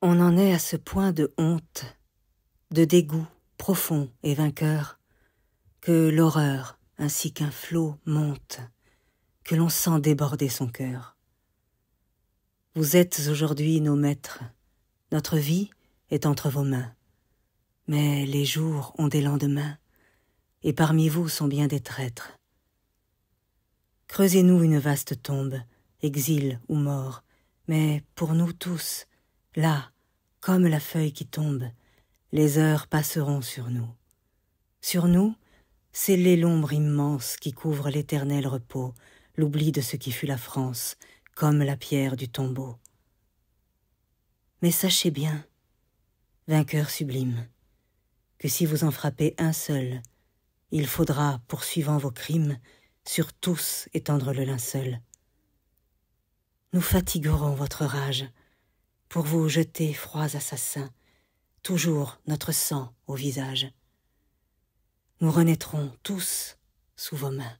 On en est à ce point de honte, de dégoût profond et vainqueur, que l'horreur ainsi qu'un flot monte, que l'on sent déborder son cœur. Vous êtes aujourd'hui nos maîtres, notre vie est entre vos mains, mais les jours ont des lendemains, et parmi vous sont bien des traîtres. Creusez-nous une vaste tombe, exil ou mort, mais pour nous tous, Là, comme la feuille qui tombe, les heures passeront sur nous. Sur nous, c'est l'ombre immense qui couvre l'éternel repos, l'oubli de ce qui fut la France, comme la pierre du tombeau. Mais sachez bien, vainqueur sublime, que si vous en frappez un seul, il faudra, poursuivant vos crimes, sur tous étendre le linceul. Nous fatiguerons votre rage, pour vous jeter, froids assassins, toujours notre sang au visage. Nous renaîtrons tous sous vos mains.